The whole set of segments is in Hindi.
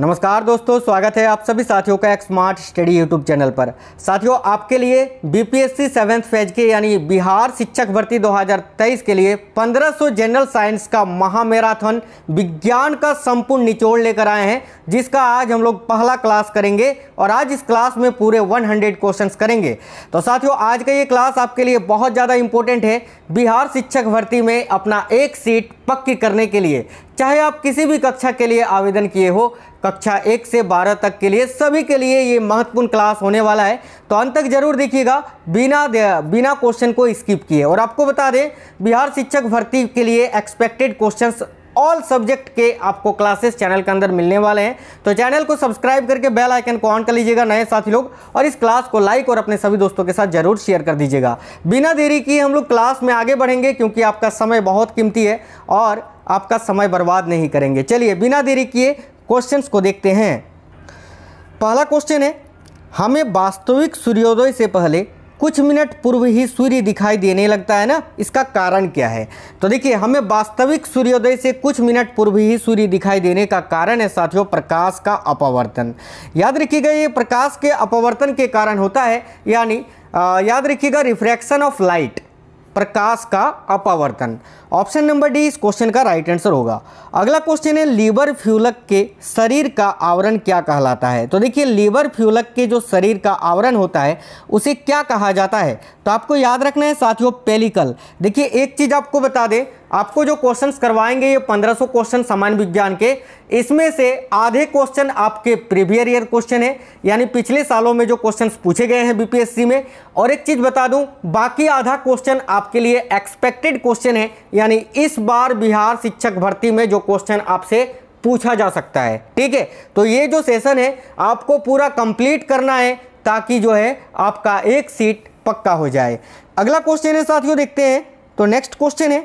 नमस्कार दोस्तों स्वागत है आप सभी साथियों का एक स्मार्ट स्टडी यूट्यूब चैनल पर साथियों आपके लिए बीपीएससी सेवेंथ फेज के यानी बिहार शिक्षक भर्ती 2023 के लिए 1500 जनरल साइंस का महामैराथन विज्ञान का संपूर्ण निचोड़ लेकर आए हैं जिसका आज हम लोग पहला क्लास करेंगे और आज इस क्लास में पूरे 100 हंड्रेड करेंगे तो साथियों आज का ये क्लास आपके लिए बहुत ज़्यादा इंपॉर्टेंट है बिहार शिक्षक भर्ती में अपना एक सीट पक्की करने के लिए चाहे आप किसी भी कक्षा के लिए आवेदन किए हो कक्षा एक से बारह तक के लिए सभी के लिए ये महत्वपूर्ण क्लास होने वाला है तो अंत तक जरूर देखिएगा बिना बिना क्वेश्चन को स्किप किए और आपको बता दें बिहार शिक्षक भर्ती के लिए एक्सपेक्टेड क्वेश्चंस ऑल सब्जेक्ट के आपको क्लासेस चैनल के अंदर मिलने वाले हैं तो चैनल को सब्सक्राइब करके बेल आइकन को ऑन कर लीजिएगा नए साथी लोग और इस क्लास को लाइक और अपने सभी दोस्तों के साथ जरूर शेयर कर दीजिएगा बिना देरी किए हम लोग क्लास में आगे बढ़ेंगे क्योंकि आपका समय बहुत कीमती है और आपका समय बर्बाद नहीं करेंगे चलिए बिना देरी किए क्वेश्चंस को देखते हैं पहला क्वेश्चन है हमें वास्तविक सूर्योदय से पहले कुछ मिनट पूर्व ही सूर्य दिखाई देने लगता है ना इसका कारण क्या है तो देखिए हमें वास्तविक सूर्योदय से कुछ मिनट पूर्व ही सूर्य दिखाई देने का कारण है साथियों प्रकाश का अपवर्तन याद रखिएगा ये प्रकाश के अपवर्तन के कारण होता है यानी याद रखिएगा रिफ्रैक्शन ऑफ लाइट प्रकाश का अपावर्तन ऑप्शन नंबर डी इस क्वेश्चन का राइट आंसर होगा अगला क्वेश्चन है लीवर फ्यूलक के शरीर का आवरण क्या कहलाता है तो देखिए लीवर फ्यूलक के जो शरीर का आवरण होता है उसे क्या कहा जाता है तो आपको याद रखना है साथियों पेलिकल देखिए एक चीज़ आपको बता दे आपको जो क्वेश्चंस करवाएंगे ये 1500 क्वेश्चन सामान्य विज्ञान के इसमें से आधे क्वेश्चन आपके प्रीवियर ईयर क्वेश्चन है यानी पिछले सालों में जो क्वेश्चंस पूछे गए हैं बीपीएससी में और एक चीज़ बता दूं बाकी आधा क्वेश्चन आपके लिए एक्सपेक्टेड क्वेश्चन है यानी इस बार बिहार शिक्षक भर्ती में जो क्वेश्चन आपसे पूछा जा सकता है ठीक है तो ये जो सेशन है आपको पूरा कंप्लीट करना है ताकि जो है आपका एक सीट पक्का हो जाए अगला क्वेश्चन है साथियों देखते हैं तो नेक्स्ट क्वेश्चन है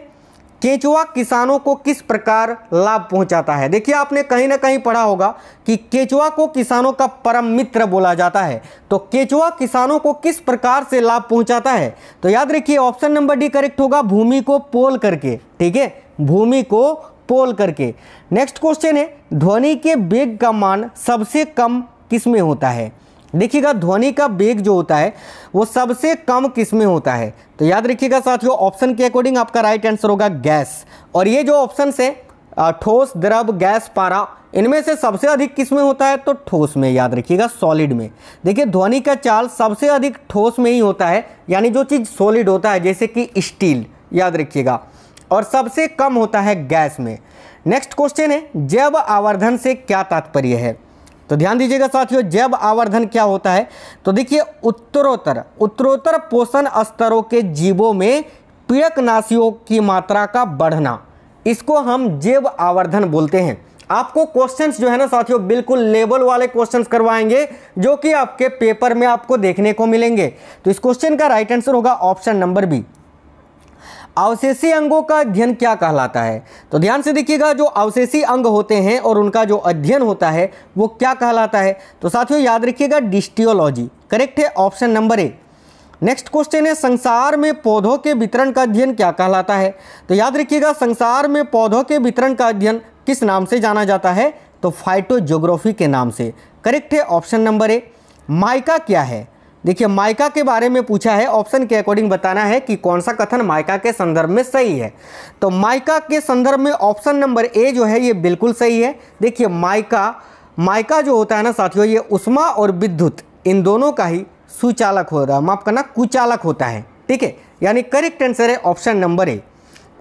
केचुआ किसानों को किस प्रकार लाभ पहुंचाता है देखिए आपने कहीं ना कहीं पढ़ा होगा कि केचुआ को किसानों का परम मित्र बोला जाता है तो केचुआ किसानों को किस प्रकार से लाभ पहुंचाता है तो याद रखिए ऑप्शन नंबर डी करेक्ट होगा भूमि को पोल करके ठीक है भूमि को पोल करके नेक्स्ट क्वेश्चन है ध्वनि के वेग का मान सबसे कम किस में होता है देखिएगा ध्वनि का वेग जो होता है वो सबसे कम किस में होता है तो याद रखिएगा साथियों ऑप्शन के अकॉर्डिंग आपका राइट आंसर होगा गैस और ये जो ऑप्शन है ठोस द्रव गैस पारा इनमें से सबसे अधिक किस में होता है तो ठोस में याद रखिएगा सॉलिड में देखिए ध्वनि का चाल सबसे अधिक ठोस में ही होता है यानी जो चीज़ सॉलिड होता है जैसे कि स्टील याद रखिएगा और सबसे कम होता है गैस में नेक्स्ट क्वेश्चन है जैव आवर्धन से क्या तात्पर्य है तो ध्यान दीजिएगा साथियों जैव आवर्धन क्या होता है तो देखिए उत्तरोत्तर उत्तरोत्तर पोषण स्तरों के जीवों में पीड़कनाशियों की मात्रा का बढ़ना इसको हम जैव आवर्धन बोलते हैं आपको क्वेश्चंस जो है ना साथियों बिल्कुल लेवल वाले क्वेश्चंस करवाएंगे जो कि आपके पेपर में आपको देखने को मिलेंगे तो इस क्वेश्चन का राइट आंसर होगा ऑप्शन नंबर बी अवशेषी अंगों का अध्ययन क्या कहलाता है तो ध्यान से देखिएगा जो अवशेषी अंग होते हैं और उनका जो अध्ययन होता है वो क्या कहलाता है तो साथियों याद रखिएगा डिस्टियोलॉजी करेक्ट है option number A next question है संसार में पौधों के वितरण का अध्ययन क्या कहलाता है तो याद रखिएगा संसार में पौधों के वितरण का अध्ययन किस नाम से जाना जाता है तो फाइटोजोग्राफी के नाम से करेक्ट है ऑप्शन नंबर ए माइका क्या है देखिए माइका के बारे में पूछा है ऑप्शन के अकॉर्डिंग बताना है कि कौन सा कथन माइका के संदर्भ में सही है तो माइका के संदर्भ में ऑप्शन नंबर ए जो है ये बिल्कुल सही है देखिए माइका माइका जो होता है ना साथियों ये उष्मा और विद्युत इन दोनों का ही सुचालक हो रहा है माफ करना कुचालक होता है ठीक है यानी करेक्ट आंसर है ऑप्शन नंबर ए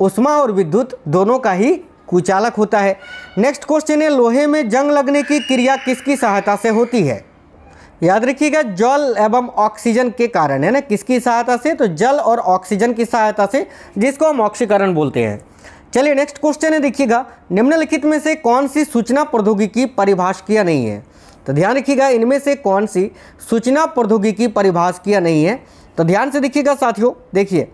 उष्मा और विद्युत दोनों का ही कुचालक होता है नेक्स्ट क्वेश्चन है लोहे में जंग लगने की क्रिया किसकी सहायता से होती है याद रखिएगा जल एवं ऑक्सीजन के कारण है ना किसकी सहायता से तो जल और ऑक्सीजन की सहायता से जिसको हम ऑक्सीकरण बोलते हैं चलिए नेक्स्ट क्वेश्चन है देखिएगा निम्नलिखित में से कौन सी सूचना प्रौद्योगिकी किया नहीं है तो ध्यान रखिएगा इनमें से कौन सी सूचना प्रौद्योगिकी किया नहीं है तो ध्यान से देखिएगा साथियों देखिए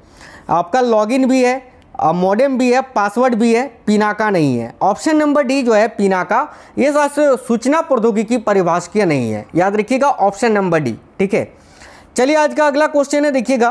आपका लॉगिन भी है और मॉडेम भी है पासवर्ड भी है पिनाका नहीं है ऑप्शन नंबर डी जो है पिनाका ये सूचना प्रौद्योगिकी परिभाषकीय नहीं है याद रखिएगा ऑप्शन नंबर डी ठीक है चलिए आज का अगला क्वेश्चन है देखिएगा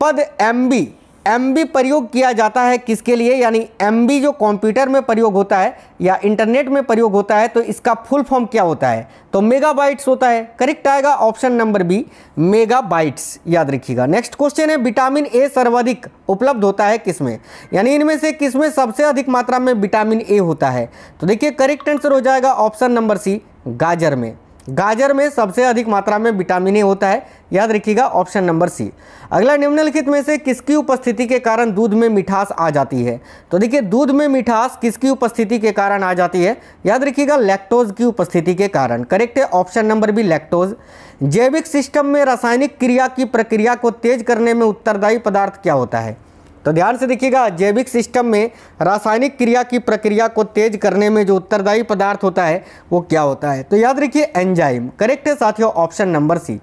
पद एम बी एम प्रयोग किया जाता है किसके लिए यानी एम जो कंप्यूटर में प्रयोग होता है या इंटरनेट में प्रयोग होता है तो इसका फुल फॉर्म क्या होता है तो मेगाबाइट्स होता है करेक्ट आएगा ऑप्शन नंबर बी मेगाबाइट्स याद रखिएगा नेक्स्ट क्वेश्चन है विटामिन ए सर्वाधिक उपलब्ध होता है किसमें यानी इनमें से किसमें सबसे अधिक मात्रा में विटामिन ए होता है तो देखिए करेक्ट आंसर हो जाएगा ऑप्शन नंबर सी गाजर में गाजर में सबसे अधिक मात्रा में विटामिन ए होता है याद रखिएगा ऑप्शन नंबर सी अगला निम्नलिखित में से किसकी उपस्थिति के कारण दूध में मिठास आ जाती है तो देखिए दूध में मिठास किसकी उपस्थिति के कारण आ जाती है याद रखिएगा लैक्टोज की उपस्थिति के कारण करेक्ट है ऑप्शन नंबर बी लैक्टोज जैविक सिस्टम में रासायनिक क्रिया की प्रक्रिया को तेज करने में उत्तरदायी पदार्थ क्या होता है तो ध्यान से देखिएगा जैविक सिस्टम में रासायनिक क्रिया की प्रक्रिया को तेज करने में जो उत्तरदायी पदार्थ होता है वो क्या होता है तो याद रखिए एंजाइम करेक्ट है साथियों ऑप्शन नंबर सी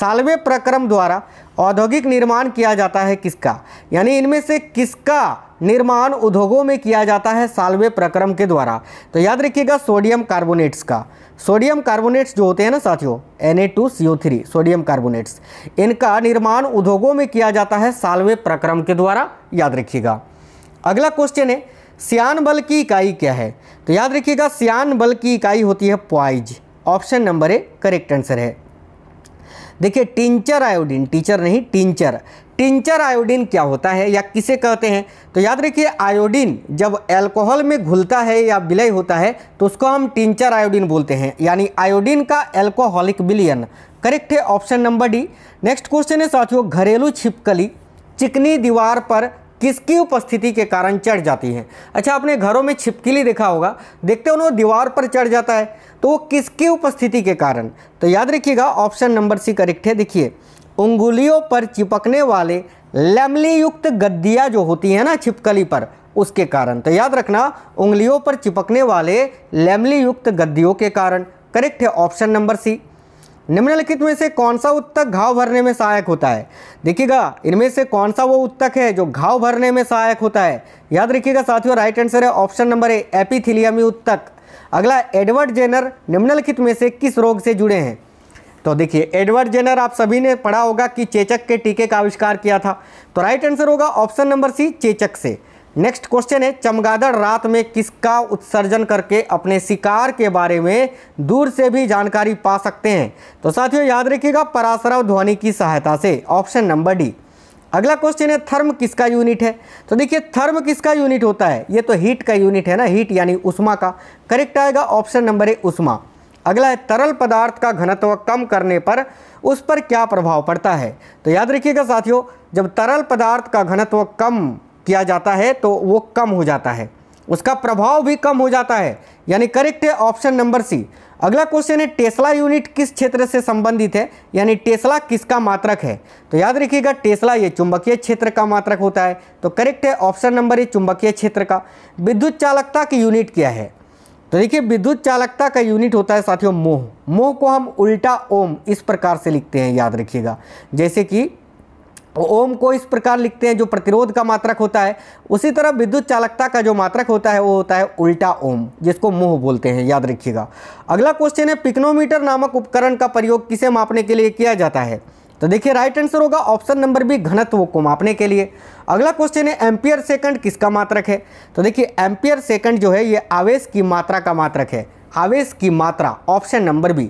सालवे प्रक्रम द्वारा औद्योगिक निर्माण किया जाता है किसका यानी इनमें से किसका निर्माण उद्योगों में किया जाता है साल्वे प्रक्रम के द्वारा तो याद रखिएगा सोडियम कार्बोनेट्स का सोडियम कार्बोनेट्स जो होते हैं ना साथियों Na2CO3 सोडियम कार्बोनेट्स इनका निर्माण उद्योगों में किया जाता है साल्वे प्रक्रम के द्वारा याद रखिएगा अगला क्वेश्चन है सियान बल की इकाई क्या है तो याद रखिएगा सियान बल की इकाई होती है poise option number A correct answer है देखिए टिंचर आयोडीन टीचर नहीं टिंचर टिंचर आयोडीन क्या होता है या किसे कहते हैं तो याद रखिए आयोडीन जब एल्कोहल में घुलता है या विलय होता है तो उसको हम टिंचर आयोडीन बोलते हैं यानी आयोडीन का एल्कोहलिक विलियन करेक्ट है option number D next question है साथियों घरेलू छिपकली चिकनी दीवार पर किसकी उपस्थिति के कारण चढ़ जाती है अच्छा आपने घरों में छिपकली देखा होगा देखते हो ना दीवार पर चढ़ जाता है तो वो किसकी उपस्थिति के कारण तो याद रखिएगा ऑप्शन नंबर सी करेक्ट है देखिए उंगुलियों पर चिपकने वाले लेमली युक्त गद्दियाँ जो होती हैं ना छिपकली पर उसके कारण तो याद रखना उंगलियों पर चिपकने वाले लेमली युक्त गद्दियों के कारण करेक्ट है ऑप्शन नंबर सी निम्नलिखित में से कौन सा उत्तक घाव भरने में सहायक होता है देखिएगा इनमें से कौन सा वो उत्तक है जो घाव भरने में सहायक होता है याद रखिएगा साथियों राइट आंसर है ऑप्शन नंबर ए एपीथिलियमी उत्तक अगला एडवर्ड जेनर निम्नलिखित में से किस रोग से जुड़े हैं तो देखिए एडवर्ड जेनर आप सभी ने पढ़ा होगा कि चेचक के टीके का आविष्कार किया था तो राइट आंसर होगा ऑप्शन नंबर सी चेचक से नेक्स्ट क्वेश्चन है चमगादड़ रात में किसका उत्सर्जन करके अपने शिकार के बारे में दूर से भी जानकारी पा सकते हैं तो साथियों याद रखिएगा पराशरव ध्वनि की सहायता से ऑप्शन नंबर डी अगला क्वेश्चन है थर्म किसका यूनिट है तो देखिए थर्म किसका यूनिट होता है ये तो हीट का यूनिट है ना हीट यानी उष्मा का करेक्ट आएगा ऑप्शन नंबर ए उष्मा अगला है तरल पदार्थ का घनत्व कम करने पर उस पर क्या प्रभाव पड़ता है तो याद रखिएगा साथियों जब तरल पदार्थ का घनत्व कम किया जाता है तो वो कम हो जाता है उसका प्रभाव भी कम हो जाता है यानी करेक्ट है ऑप्शन नंबर सी अगला क्वेश्चन है टेस्ला यूनिट किस क्षेत्र से संबंधित है यानी टेस्ला किसका मात्रक है तो याद रखिएगा टेस्ला ये चुंबकीय क्षेत्र का मात्रक होता है तो करेक्ट है ऑप्शन नंबर ए चुंबकीय क्षेत्र का विद्युत चालकता की यूनिट क्या है तो देखिए विद्युत चालकता का यूनिट होता है साथियों मोह मोह को हम उल्टा ओम इस प्रकार से लिखते हैं याद रखिएगा जैसे कि ओम को इस प्रकार लिखते हैं जो प्रतिरोध का मात्रक होता है उसी तरह विद्युत चालकता का जो मात्रक होता है वो होता है उल्टा ओम जिसको मोह बोलते हैं याद रखिएगा अगला क्वेश्चन है पिक्नोमीटर नामक उपकरण का प्रयोग किसे मापने के लिए किया जाता है तो देखिए राइट आंसर होगा ऑप्शन नंबर बी घनत्व को मापने के लिए अगला क्वेश्चन है एम्पियर सेकंड किसका मात्रक है तो देखिए एम्पियर सेकंड जो है ये आवेश की मात्रा का मात्रक है आवेश की मात्रा ऑप्शन नंबर बी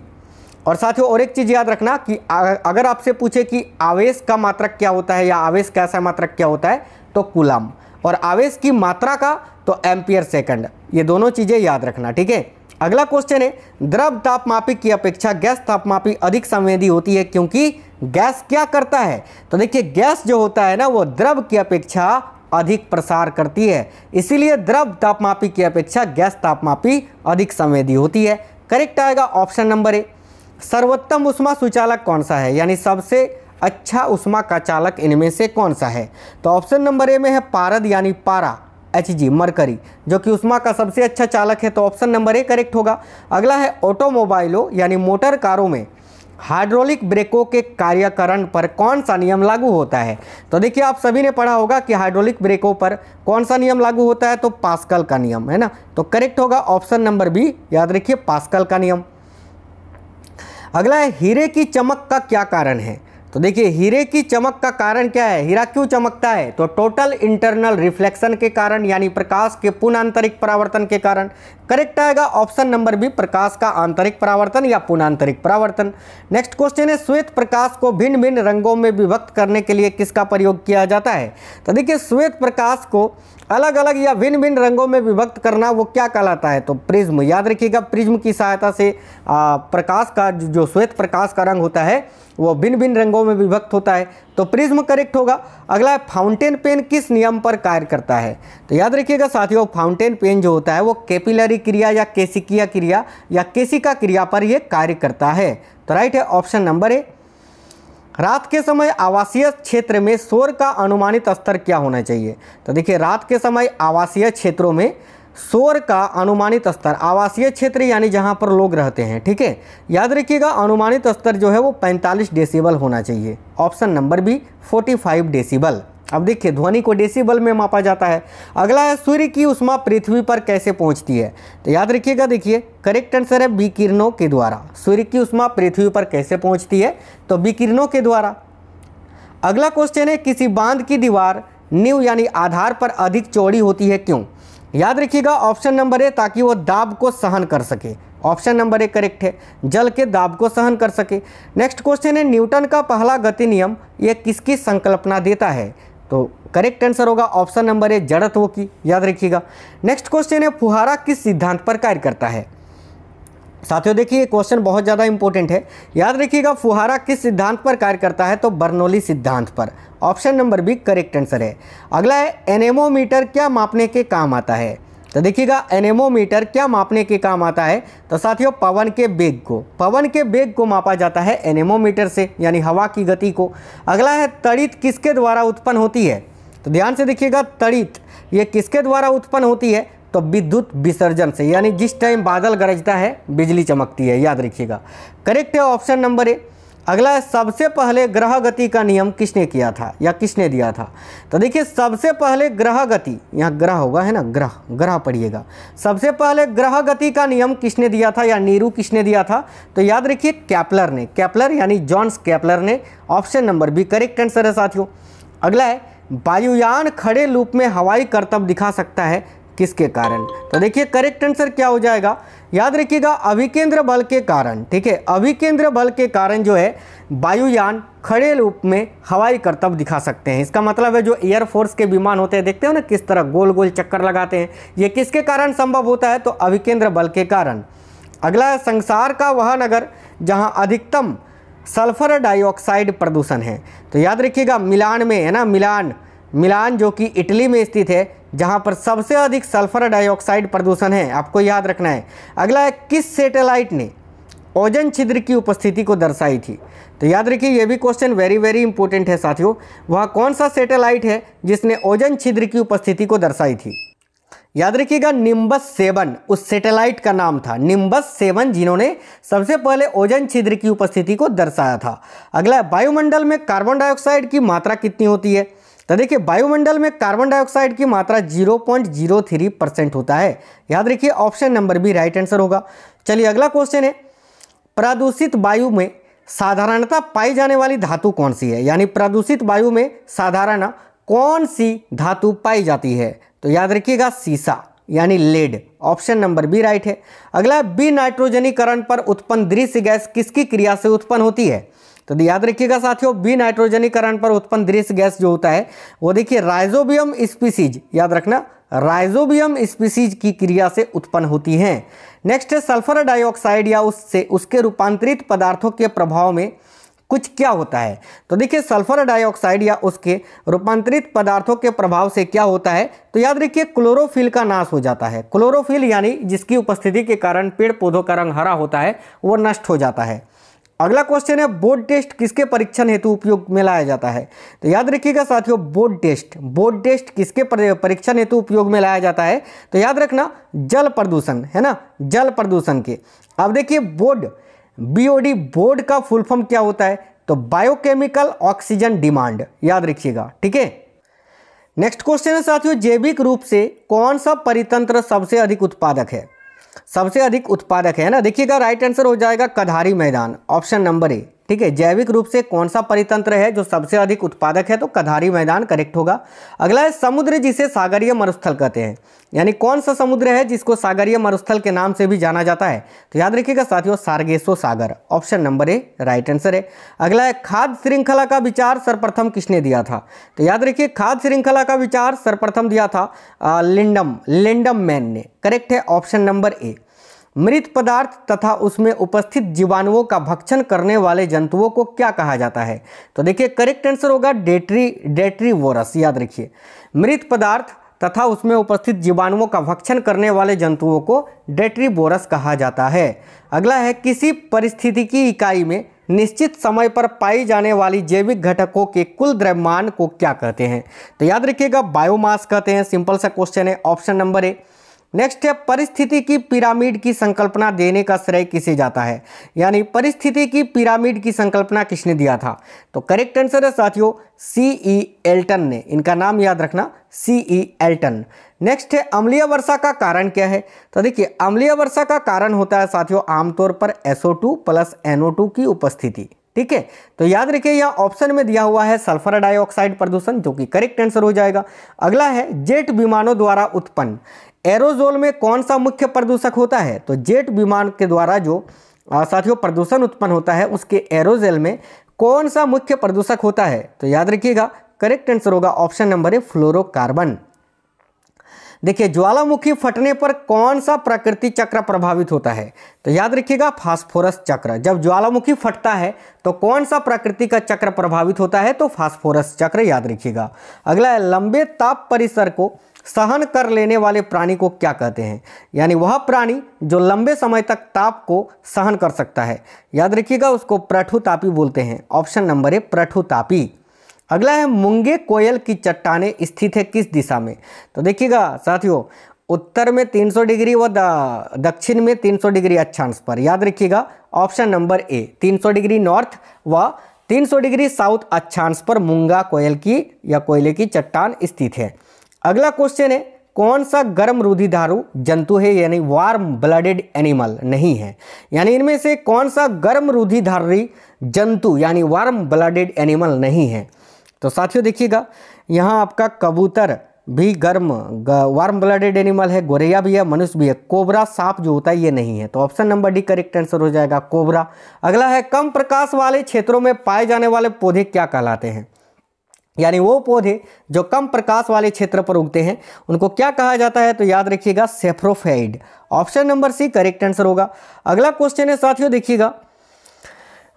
और साथियों और एक चीज़ याद रखना कि अगर आपसे पूछे कि आवेश का मात्रक क्या होता है या आवेश का ऐसा मात्रक क्या होता है तो कुलम और आवेश की मात्रा का तो एम्पियर सेकंड ये दोनों चीज़ें याद रखना ठीक है अगला क्वेश्चन है द्रव तापमापी की अपेक्षा गैस तापमापी अधिक संवेदी होती है क्योंकि गैस क्या करता है तो देखिए गैस जो होता है ना वो द्रव की अपेक्षा अधिक प्रसार करती है इसीलिए द्रव तापमापी की अपेक्षा गैस तापमापी अधिक संवेदी होती है करेक्ट आएगा ऑप्शन नंबर ए सर्वोत्तम उष्मा सुचालक कौन सा है यानी सबसे अच्छा उष्मा का चालक इनमें से कौन सा है तो ऑप्शन नंबर ए में है पारद यानी पारा एच जी मरकरी जो कि उष्मा का सबसे अच्छा चालक है तो ऑप्शन नंबर ए करेक्ट होगा अगला है ऑटोमोबाइलों यानी मोटर कारों में हाइड्रोलिक ब्रेकों के कार्यकरण पर कौन सा नियम लागू होता है तो देखिए आप सभी ने पढ़ा होगा कि हाइड्रोलिक ब्रेकों पर कौन सा नियम लागू होता है तो पास्कल का नियम है ना तो करेक्ट होगा ऑप्शन नंबर बी याद रखिए पास्कल का नियम अगला है हीरे की चमक का क्या कारण है तो देखिए हीरे की चमक का कारण क्या है हीरा क्यों चमकता है तो टोटल इंटरनल रिफ्लेक्शन के कारण यानी प्रकाश के पुनः आंतरिक परावर्तन के कारण करेक्ट आएगा ऑप्शन नंबर बी प्रकाश का आंतरिक परावर्तन या पुनः आंतरिक परावर्तन नेक्स्ट क्वेश्चन है श्वेत प्रकाश को भिन्न भिन्न रंगों में विभक्त करने के लिए किसका प्रयोग किया जाता है तो देखिए श्वेत प्रकाश को अलग अलग या भिन्न भिन्न रंगों में विभक्त करना वो क्या कहलाता है तो प्रिज्म याद रखिएगा प्रिज्म की सहायता से प्रकाश का जो श्वेत प्रकाश का रंग होता है वो भिन्न भिन्न रंगों में विभक्त होता है तो प्रिज्म करेक्ट होगा अगला है फाउंटेन पेन किस नियम पर कार्य करता है तो याद रखिएगा साथियों फाउंटेन पेन जो होता है वो कैपिलरी क्रिया या केसिकिया क्रिया या केसिका क्रिया पर यह कार्य करता है तो राइट है ऑप्शन नंबर ए रात के समय आवासीय क्षेत्र में शोर का अनुमानित स्तर क्या होना चाहिए तो देखिए रात के समय आवासीय क्षेत्रों में शोर का अनुमानित स्तर आवासीय क्षेत्र यानी जहाँ पर लोग रहते हैं ठीक है याद रखिएगा अनुमानित स्तर जो है वो 45 डेसिबल होना चाहिए ऑप्शन नंबर बी 45 डेसिबल अब देखिए ध्वनि को डेसिबल में मापा जाता है अगला है सूर्य की उष्मा पृथ्वी पर कैसे पहुंचती है तो याद रखिएगा देखिए करेक्ट आंसर है बी किरणों के द्वारा सूर्य की उष्मा पृथ्वी पर कैसे पहुंचती है तो बी किरणों के द्वारा अगला क्वेश्चन है किसी बांध की दीवार न्यू यानी आधार पर अधिक चौड़ी होती है क्यों याद रखिएगा ऑप्शन नंबर ए ताकि वो दाब को सहन कर सके ऑप्शन नंबर ए करेक्ट है जल के दाब को सहन कर सके नेक्स्ट क्वेश्चन है न्यूटन का पहला गति नियम यह किसकी संकल्पना देता है तो करेक्ट आंसर होगा ऑप्शन नंबर ए जड़त्व की याद रखिएगा नेक्स्ट क्वेश्चन है फुहारा किस सिद्धांत पर कार्य करता है साथियों देखिए क्वेश्चन बहुत ज़्यादा इंपॉर्टेंट है याद रखिएगा फुहारा किस सिद्धांत पर कार्य करता है तो बर्नौली सिद्धांत पर option number B correct answer है अगला है एनेमोमीटर क्या मापने के काम आता है तो देखिएगा एनेमोमीटर क्या मापने के काम आता है तो साथियों पवन के बेग को पवन के बेग को मापा जाता है एनेमोमीटर से यानी हवा की गति को अगला है तड़ित किसके द्वारा उत्पन्न होती है तो ध्यान से देखिएगा तड़ित ये किसके द्वारा उत्पन्न होती है तो विद्युत विसर्जन से यानी जिस टाइम बादल गरजता है बिजली चमकती है याद रखिएगा करेक्ट है ऑप्शन नंबर ए अगला है सबसे पहले ग्रह गति का नियम किसने किया था या किसने दिया था तो देखिए सबसे पहले ग्रह गति यहाँ ग्रह होगा है ना ग्रह ग्रह पढ़िएगा सबसे पहले ग्रह गति का नियम किसने दिया था या नीरू किसने दिया था तो याद रखिए कैपलर ने कैपलर यानी जॉन्स कैपलर ने option number B correct answer है साथियों अगला है वायुयान खड़े लूप में हवाई करतब दिखा सकता है किसके कारण तो देखिए करेक्ट आंसर क्या हो जाएगा याद रखिएगा अभिकेंद्र बल के कारण ठीक है अभिकेंद्र बल के कारण जो है वायुयान खड़े रूप में हवाई करतब दिखा सकते हैं इसका मतलब है जो एयरफोर्स के विमान होते हैं देखते हो ना किस तरह गोल गोल चक्कर लगाते हैं ये किसके कारण संभव होता है तो अभिकेंद्र बल के कारण अगला है संसार का वह नगर जहाँ अधिकतम सल्फर डाइऑक्साइड प्रदूषण है तो याद रखिएगा मिलान में है ना मिलान मिलान जो कि इटली में स्थित है जहां पर सबसे अधिक सल्फर डाइऑक्साइड प्रदूषण है आपको याद रखना है अगला है किस सेटेलाइट ने ओजन छिद्र की उपस्थिति को दर्शाई थी तो याद रखिए यह भी क्वेश्चन वेरी वेरी इंपॉर्टेंट है साथियों वह कौन सा सेटेलाइट है जिसने ओजन छिद्र की उपस्थिति को दर्शाई थी याद रखिएगा निम्बस सेवन उस सैटेलाइट का नाम था निम्बस सेवन जिन्होंने सबसे पहले ओजन छिद्र की उपस्थिति को दर्शाया था अगला वायुमंडल में कार्बन डाइऑक्साइड की मात्रा कितनी होती है तो देखिए वायुमंडल में कार्बन डाइऑक्साइड की मात्रा 0.03 परसेंट होता है याद रखिए option number B right answer होगा चलिए अगला क्वेश्चन है प्रदूषित वायु में साधारणता पाई जाने वाली धातु कौन सी है यानी प्रदूषित वायु में साधारण कौन सी धातु पाई जाती है तो याद रखिएगा सीसा यानी lead option number B right है अगला बी नाइट्रोजनीकरण पर उत्पन्न दृश्य गैस किसकी क्रिया से उत्पन्न होती है तो याद रखिएगा साथियों बी नाइट्रोजनीकरण पर उत्पन्न दृश्य गैस जो होता है वो देखिए राइजोबियम स्पीसीज याद रखना राइजोबियम स्पीसीज की क्रिया से उत्पन्न होती हैं नेक्स्ट है सल्फर डाइऑक्साइड या उससे उसके रूपांतरित पदार्थों के प्रभाव में कुछ क्या होता है तो देखिए सल्फर डाइऑक्साइड या उसके रूपांतरित पदार्थों के प्रभाव से क्या होता है तो याद रखिए क्लोरोफिल का नाश हो जाता है क्लोरोफिल यानी जिसकी उपस्थिति के कारण पेड़ पौधों का रंग हरा होता है वो नष्ट हो जाता है अगला क्वेश्चन है बोर्ड टेस्ट किसके परीक्षण हेतु उपयोग में लाया जाता है तो याद रखिएगा साथियों बोर्ड टेस्ट बोर्ड टेस्ट किसके परीक्षण हेतु उपयोग में लाया जाता है तो याद रखना जल प्रदूषण है ना जल प्रदूषण के अब देखिए बोर्ड बीओडी बोर्ड का फुल फॉर्म क्या होता है तो बायोकेमिकल ऑक्सीजन डिमांड याद रखिएगा ठीक है नेक्स्ट क्वेश्चन है साथियों जैविक रूप से कौन सा परितंत्र सबसे अधिक उत्पादक है सबसे अधिक उत्पादक है ना देखिएगा राइट आंसर हो जाएगा कधारी मैदान ऑप्शन नंबर ए ठीक है जैविक रूप से कौन सा परितंत्र है जो सबसे अधिक उत्पादक है तो कधारी मैदान करेक्ट होगा अगला है समुद्र जिसे सागरीय मरुस्थल कहते हैं यानी कौन सा समुद्र है जिसको सागरीय मरुस्थल के नाम से भी जाना जाता है तो याद रखिएगा साथियों सार्गेसो सागर option number A right answer है अगला है खाद्य श्रृंखला का विचार सर्वप्रथम किसने दिया था तो याद रखिए खाद्य श्रृंखला का विचार सर्वप्रथम दिया था लिंडम लिंडम मैन ने करेक्ट है ऑप्शन नंबर ए मृत पदार्थ तथा उसमें उपस्थित जीवाणुओं का भक्षण करने वाले जंतुओं को क्या कहा जाता है तो देखिए करेक्ट आंसर होगा डेट्री डेट्री वोरस याद रखिए मृत पदार्थ तथा उसमें उपस्थित जीवाणुओं का भक्षण करने वाले जंतुओं को बोरस कहा जाता है अगला है किसी परिस्थिति की इकाई में निश्चित समय पर पाई जाने वाली जैविक घटकों के कुल द्रव्यमान को क्या कहते हैं तो याद रखिएगा बायोमास कहते हैं सिंपल सा क्वेश्चन है ऑप्शन नंबर ए नेक्स्ट है परिस्थिति की पिरामिड की संकल्पना देने का श्रेय किसे जाता है यानी परिस्थिति की पिरामिड की संकल्पना किसने दिया था तो करेक्ट आंसर है साथियों सी ई एल्टन ने इनका नाम याद रखना सी ई एल्टन नेक्स्ट है अम्लीय वर्षा का कारण क्या है तो देखिए अम्लीय वर्षा का कारण होता है साथियों आमतौर पर SO2 प्लस NO2 की उपस्थिति ठीक है तो याद रखिए यह ऑप्शन में दिया हुआ है सल्फर डाइऑक्साइड प्रदूषण जो कि करेक्ट आंसर हो जाएगा अगला है जेट विमानों द्वारा उत्पन्न एरोजोल में कौन सा मुख्य प्रदूषक होता है तो जेट विमान के द्वारा जो साथियों प्रदूषण उत्पन्न होता है उसके एरोजेल में कौन सा मुख्य प्रदूषक होता है तो याद रखिएगा करेक्ट आंसर होगा ऑप्शन नंबर ए फ्लोरोकार्बन देखिए ज्वालामुखी फटने पर कौन सा प्रकृति चक्र प्रभावित होता है तो याद रखिएगा फास्फोरस चक्र जब ज्वालामुखी फटता है तो कौन सा प्रकृति का चक्र प्रभावित होता है तो फास्फोरस चक्र याद रखिएगा अगला है लंबे ताप परिसर को सहन कर लेने वाले प्राणी को क्या कहते हैं यानी वह प्राणी जो लंबे समय तक ताप को सहन कर सकता है याद रखिएगा उसको प्रठुतापी बोलते हैं ऑप्शन नंबर ए प्रठुतापी अगला है मुंगे कोयल की चट्टाने स्थित है किस दिशा में तो देखिएगा साथियों उत्तर में 300 डिग्री व दक्षिण में 300 डिग्री अक्षांश पर याद रखिएगा option number A 300 degree north व 300 डिग्री साउथ अक्षांश पर मुंगा कोयल की या कोयले की चट्टान स्थित है अगला क्वेश्चन है कौन सा गर्म रुधि दारू जंतु है यानी वार्म ब्लडेड एनिमल नहीं है यानी इनमें से कौन सा गर्म रुधि धारी जंतु यानी वार्म ब्लडेड एनिमल नहीं है तो साथियों देखिएगा यहाँ आपका कबूतर भी गर्म वार्म ब्लडेड एनिमल है गोरैया भी है मनुष्य भी है कोबरा सांप जो होता है ये नहीं है तो option number D correct answer हो जाएगा कोबरा अगला है कम प्रकाश वाले क्षेत्रों में पाए जाने वाले पौधे क्या कहलाते हैं यानी वो पौधे जो कम प्रकाश वाले क्षेत्र पर उगते हैं उनको क्या कहा जाता है तो याद रखिएगा saprophyte option number C correct answer होगा अगला क्वेश्चन है साथियों देखिएगा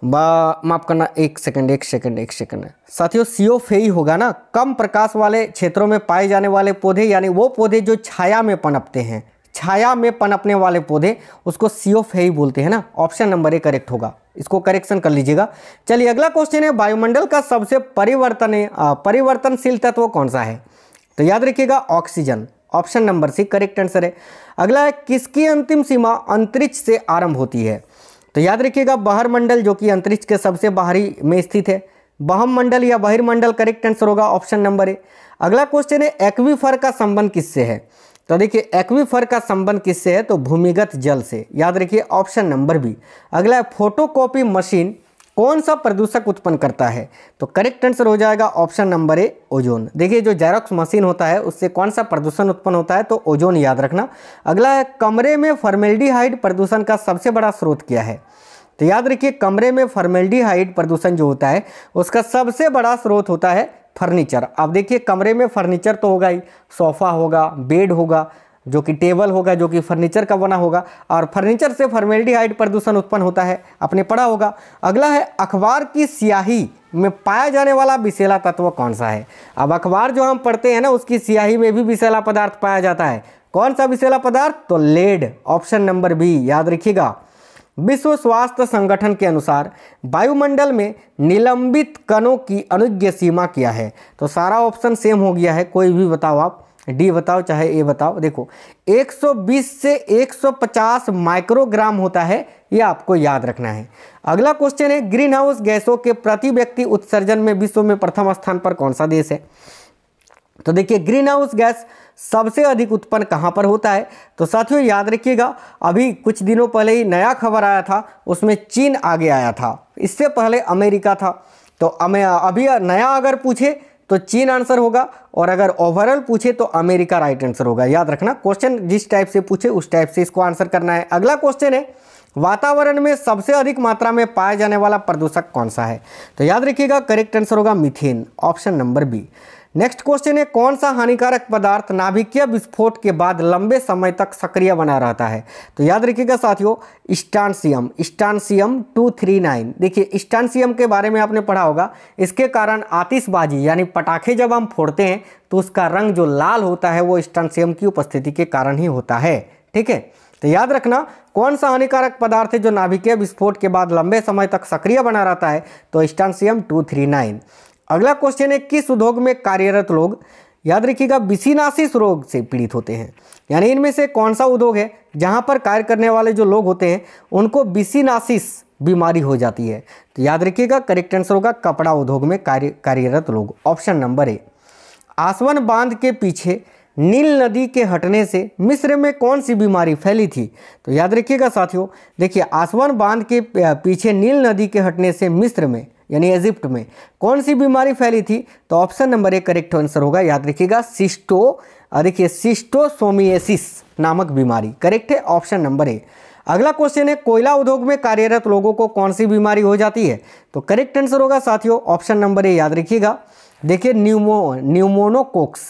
माफ करना एक सेकंड एक सेकंड एक सेकंड साथियों सीओफेई होगा ना कम प्रकाश वाले क्षेत्रों में पाए जाने वाले पौधे यानी वो पौधे जो छाया में पनपते हैं छाया में पनपने वाले पौधे उसको सीओफेई e बोलते हैं ना ऑप्शन नंबर ए करेक्ट होगा इसको करेक्शन कर लीजिएगा चलिए अगला क्वेश्चन है वायुमंडल का सबसे परिवर्तन परिवर्तनशील तत्व कौन सा है तो याद रखिएगा oxygen option number C correct answer है अगला है किसकी अंतिम सीमा अंतरिक्ष से आरंभ होती है तो याद रखिएगा बहर मंडल जो कि अंतरिक्ष के सबसे बाहरी में स्थित है बहम मंडल या बहिर्मंडल करेक्ट आंसर होगा ऑप्शन नंबर ए अगला क्वेश्चन है एक्वीफर का संबंध किससे है तो देखिए एक्वीफर का संबंध किससे है तो भूमिगत जल से याद रखिए ऑप्शन नंबर बी अगला है फोटोकॉपी मशीन कौन सा प्रदूषक उत्पन्न करता है तो करेक्ट आंसर हो जाएगा ऑप्शन नंबर ए ओजोन देखिए जो जेरोक्स मशीन होता है उससे कौन सा प्रदूषण उत्पन्न होता है तो ओजोन याद रखना अगला है कमरे में फॉर्मेल्डिहाइड प्रदूषण का सबसे बड़ा स्रोत क्या है तो याद रखिए कमरे में फॉर्मेल्डिहाइड प्रदूषण जो होता है उसका सबसे बड़ा स्रोत होता है फर्नीचर अब देखिए कमरे में फर्नीचर तो होगा ही सोफ़ा होगा बेड होगा जो कि टेबल होगा जो कि फर्नीचर का बना होगा और फर्नीचर से फर्मेल्टीहाइड प्रदूषण उत्पन्न होता है आपने पढ़ा होगा अगला है अखबार की स्याही में पाया जाने वाला विषैला तत्व कौन सा है अब अखबार जो हम पढ़ते हैं ना उसकी स्याही में भी विषैला पदार्थ पाया जाता है कौन सा विषैला पदार्थ तो लेड ऑप्शन नंबर बी याद रखिएगा विश्व स्वास्थ्य संगठन के अनुसार वायुमंडल में निलंबित कणों की अनुज्ञ सीमा क्या है तो सारा ऑप्शन सेम हो गया है कोई भी बताओ आप डी बताओ चाहे ए बताओ देखो 120 से 150 माइक्रोग्राम होता है ये आपको याद रखना है अगला क्वेश्चन है ग्रीन हाउस गैसों के प्रति व्यक्ति उत्सर्जन में विश्व में प्रथम स्थान पर कौन सा देश है तो देखिए ग्रीन हाउस गैस सबसे अधिक उत्पन्न कहाँ पर होता है तो साथियों याद रखिएगा अभी कुछ दिनों पहले ही नया खबर आया था उसमें चीन आगे आया था इससे पहले अमेरिका था तो अमे अभी नया अगर पूछे तो चीन आंसर होगा और अगर ओवरऑल पूछे तो अमेरिका राइट आंसर होगा याद रखना क्वेश्चन जिस टाइप से पूछे उस टाइप से इसको आंसर करना है अगला क्वेश्चन है वातावरण में सबसे अधिक मात्रा में पाया जाने वाला प्रदूषक कौन सा है तो याद रखिएगा करेक्ट आंसर होगा methane option number B next question है कौन सा हानिकारक पदार्थ नाभिकीय विस्फोट के बाद लंबे समय तक सक्रिय बना रहता है तो याद रखिएगा साथियों स्टानसियम स्टानसियम 239 देखिए स्टानसियम के बारे में आपने पढ़ा होगा इसके कारण आतिशबाजी यानी पटाखे जब हम फोड़ते हैं तो उसका रंग जो लाल होता है वो स्टानसियम की उपस्थिति के कारण ही होता है ठीक है तो याद रखना कौन सा हानिकारक पदार्थ है जो नाभिकीय विस्फोट के बाद लंबे समय तक सक्रिय बना रहता है तो स्टानसियम नाइन अगला क्वेश्चन है किस उद्योग में कार्यरत लोग याद रखिएगा बिसीनासिस रोग से पीड़ित होते हैं यानी इनमें से कौन सा उद्योग है जहाँ पर कार्य करने वाले जो लोग होते हैं उनको बिसीनासिस बीमारी हो जाती है तो याद रखिएगा करेक्ट आंसर होगा कपड़ा उद्योग में कार्य कार्यरत लोग ऑप्शन नंबर ए आसवन बांध के पीछे नील नदी के हटने से मिस्र में कौन सी बीमारी फैली थी तो याद रखिएगा साथियों देखिए आसवन बांध के पीछे नील नदी के हटने से मिस्र में यानी इजिप्ट में कौन सी बीमारी फैली थी तो ऑप्शन नंबर एक करेक्ट आंसर होगा याद रखिएगा सिस्टो देखिए सिस्टोसोमियसिस नामक बीमारी करेक्ट है ऑप्शन नंबर ए अगला क्वेश्चन है कोयला उद्योग में कार्यरत लोगों को कौन सी बीमारी हो जाती है तो करेक्ट आंसर होगा साथियों ऑप्शन नंबर ए याद रखिएगा देखिए न्यूमो न्यूमोनोकोक्स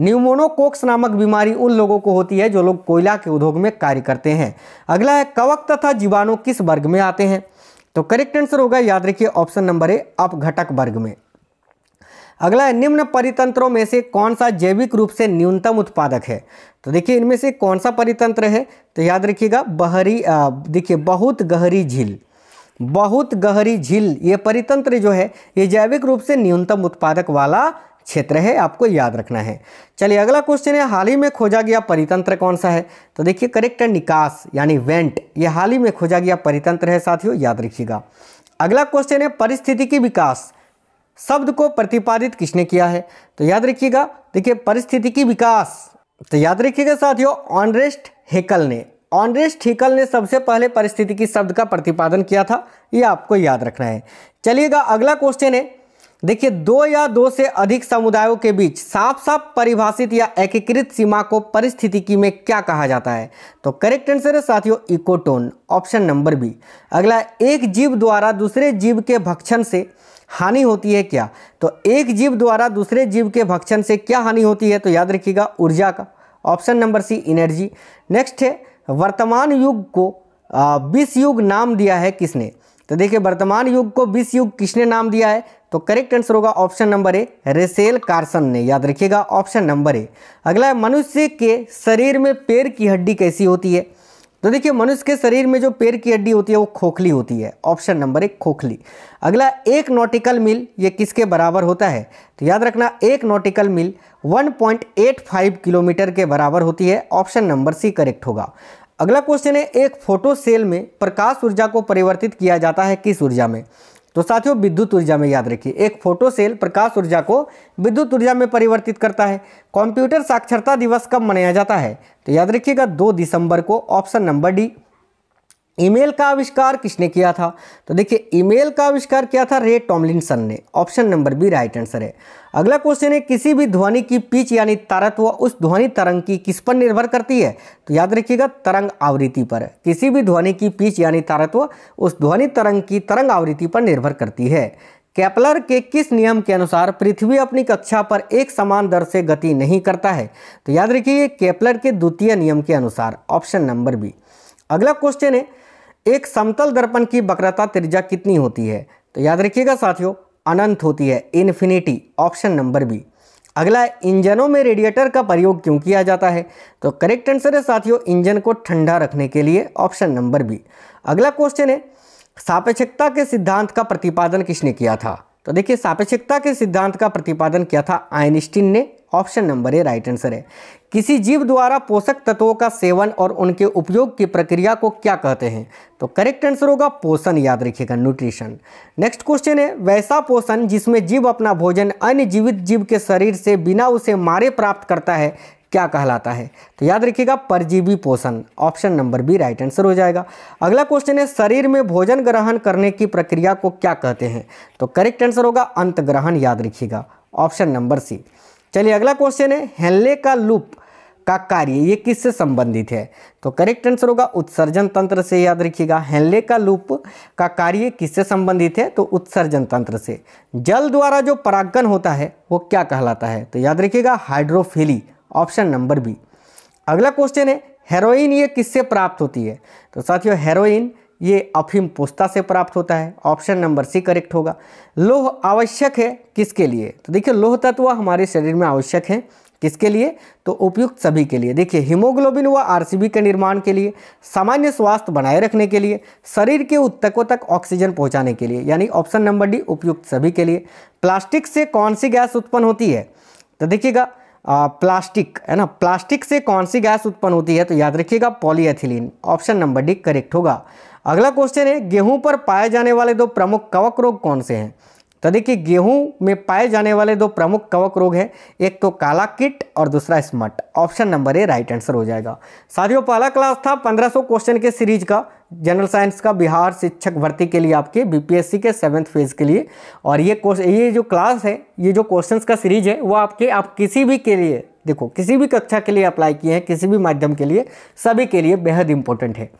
न्यूमोनोकोक्स नामक बीमारी उन लोगों को होती है जो लोग कोयला के उद्योग में कार्य करते हैं अगला है कवक तथा जीवाणु किस वर्ग में आते हैं तो करेक्ट आंसर होगा याद रखिए ऑप्शन नंबर ए घटक वर्ग में अगला है निम्न परितंत्रों में से कौन सा जैविक रूप से न्यूनतम उत्पादक है तो देखिए इनमें से कौन सा परितंत्र है तो याद रखिएगा बहरी देखिए बहुत गहरी झील बहुत गहरी झील ये परितंत्र जो है ये जैविक रूप से न्यूनतम उत्पादक वाला क्षेत्र है आपको याद रखना है चलिए अगला क्वेश्चन है हाल ही में खोजा गया परितंत्र कौन सा है तो देखिए करेक्ट है निकास यानी वेंट ये हाल ही में खोजा गया परितंत्र है साथियों याद रखिएगा अगला क्वेश्चन है परिस्थिति की विकास शब्द को प्रतिपादित किसने किया है तो याद रखिएगा देखिए परिस्थिति की विकास तो याद रखिएगा साथियों ऑनरेस्ट हेकल ने ऑनरेस्ट हेकल ने सबसे पहले परिस्थिति की शब्द का प्रतिपादन किया था ये आपको याद रखना है चलिएगा अगला क्वेश्चन है देखिए दो या दो से अधिक समुदायों के बीच साफ साफ परिभाषित या एकीकृत सीमा को परिस्थितिकी में क्या कहा जाता है तो करेक्ट आंसर है साथियों इकोटोन ऑप्शन नंबर बी अगला एक जीव द्वारा दूसरे जीव के भक्षण से हानि होती है क्या तो एक जीव द्वारा दूसरे जीव के भक्षण से क्या हानि होती है तो याद रखिएगा ऊर्जा का option number C energy next है वर्तमान युग को विश्व युग नाम दिया है किसने तो देखिए वर्तमान युग को विश्व युग किसने नाम दिया है तो करेक्ट आंसर होगा option number A Rachel Carson ने याद रखिएगा ऑप्शन नंबर ए अगला है मनुष्य के शरीर में पैर की हड्डी कैसी होती है तो देखिए मनुष्य के शरीर में जो पैर की हड्डी होती है वो खोखली होती है ऑप्शन नंबर एक खोखली अगला एक नॉटिकल मिल ये किसके बराबर होता है तो याद रखना एक नॉटिकल मिल 1.85 किलोमीटर के बराबर होती है ऑप्शन नंबर सी करेक्ट होगा अगला क्वेश्चन है एक फोटो सेल में प्रकाश ऊर्जा को परिवर्तित किया जाता है किस ऊर्जा में तो साथियों विद्युत ऊर्जा में याद रखिए एक फोटो सेल प्रकाश ऊर्जा को विद्युत ऊर्जा में परिवर्तित करता है कंप्यूटर साक्षरता दिवस कब मनाया जाता है तो याद रखिएगा दो दिसंबर को ऑप्शन नंबर डी ईमेल का आविष्कार किसने किया था तो देखिए ईमेल का आविष्कार किया था रे टॉमलिनसन ने option number B right answer है अगला क्वेश्चन है किसी भी ध्वनि की पिच यानी तारत्व उस ध्वनि तरंग की किस पर निर्भर करती है तो याद रखिएगा तरंग आवृत्ति पर किसी भी ध्वनि की पिच यानी तारत्व उस ध्वनि तरंग की तरंग आवृत्ति पर निर्भर करती है कैपलर के किस नियम के अनुसार पृथ्वी अपनी कक्षा पर एक समान दर से गति नहीं करता है तो याद रखिए कैपलर के द्वितीय नियम के अनुसार ऑप्शन नंबर बी अगला क्वेश्चन है एक समतल दर्पण की वक्रता त्रिज्या कितनी होती है तो याद रखिएगा साथियों अनंत होती है इन्फिनिटी ऑप्शन नंबर बी अगला इंजनों में रेडिएटर का प्रयोग क्यों किया जाता है तो करेक्ट आंसर है साथियों इंजन को ठंडा रखने के लिए ऑप्शन नंबर बी अगला क्वेश्चन है सापेक्षता के सिद्धांत का प्रतिपादन किसने किया था तो देखिए सापेक्षता के सिद्धांत का प्रतिपादन किया था आइनस्टीन ने option number A right answer है किसी जीव द्वारा पोषक तत्वों का सेवन और उनके उपयोग की प्रक्रिया को क्या कहते हैं तो करेक्ट आंसर होगा पोषण याद रखिएगा न्यूट्रिशन नेक्स्ट क्वेश्चन है वैसा पोषण जिसमें जीव अपना भोजन अन्य जीवित जीव के शरीर से बिना उसे मारे प्राप्त करता है क्या कहलाता है तो याद रखिएगा परजीवी पोषण option number B right answer हो जाएगा अगला क्वेश्चन है शरीर में भोजन ग्रहण करने की प्रक्रिया को क्या कहते हैं तो करेक्ट आंसर होगा अंत ग्रहण याद रखिएगा ऑप्शन नंबर सी चलिए अगला क्वेश्चन है हेनले का लूप का कार्य ये किससे संबंधित है तो करेक्ट आंसर होगा उत्सर्जन तंत्र से याद रखिएगा हेनले का लूप का कार्य किससे संबंधित है तो उत्सर्जन तंत्र से जल द्वारा जो परागन होता है वो क्या कहलाता है तो याद रखिएगा हाइड्रोफिली ऑप्शन नंबर बी अगला क्वेश्चन है हेरोइन ये किससे प्राप्त होती है तो साथियों हेरोइन ये अफीम पोस्ता से प्राप्त होता है ऑप्शन नंबर सी करेक्ट होगा लोह आवश्यक है किसके लिए तो देखिए लोह तत्व हमारे शरीर में आवश्यक है किसके लिए तो उपयुक्त सभी के लिए देखिए हीमोग्लोबिन व आरसीबी के निर्माण के लिए सामान्य स्वास्थ्य बनाए रखने के लिए शरीर के उत्तकों तक ऑक्सीजन पहुंचाने के लिए यानी ऑप्शन नंबर डी उपयुक्त सभी के लिए प्लास्टिक से कौन सी गैस उत्पन्न होती है तो देखिएगा प्लास्टिक है ना प्लास्टिक से कौन सी गैस उत्पन्न होती है तो याद रखिएगा polyethylene option number D correct होगा अगला क्वेश्चन है गेहूं पर पाए जाने वाले दो प्रमुख कवक रोग कौन से हैं तो देखिए गेहूं में पाए जाने वाले दो प्रमुख कवक रोग हैं एक तो काला किट और दूसरा smut option number A right answer हो जाएगा साथियों पहला क्लास था 1500 क्वेश्चन के सीरीज का जनरल साइंस का बिहार शिक्षक भर्ती के लिए आपके बीपीएससी के सेवन्थ फेज के लिए और ये ये जो क्लास है ये जो क्वेश्चन का सीरीज है वो आपके आप किसी भी के लिए देखो किसी भी कक्षा के लिए अप्लाई किए हैं किसी भी माध्यम के लिए सभी के लिए बेहद इंपॉर्टेंट है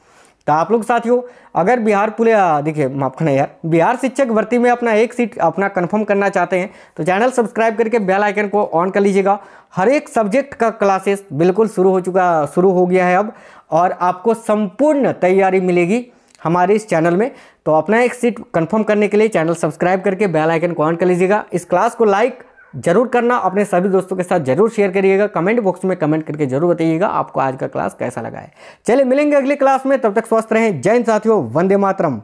तो आप लोग साथियों अगर बिहार पुलिस देखिए माफ करना यार बिहार शिक्षक भर्ती में अपना एक सीट अपना कंफर्म करना चाहते हैं तो चैनल सब्सक्राइब करके बेल आइकन को ऑन कर लीजिएगा हर एक सब्जेक्ट का क्लासेस बिल्कुल शुरू हो चुका शुरू हो गया है अब और आपको संपूर्ण तैयारी मिलेगी हमारे इस चैनल में तो अपना एक सीट कन्फर्म करने के लिए चैनल सब्सक्राइब करके बेल आइकन को ऑन कर लीजिएगा इस क्लास को लाइक जरूर करना अपने सभी दोस्तों के साथ जरूर शेयर करिएगा कमेंट बॉक्स में कमेंट करके जरूर बताइएगा आपको आज का क्लास कैसा लगा है चलिए मिलेंगे अगली क्लास में तब तक स्वस्थ रहें जैन साथियों वंदे मातरम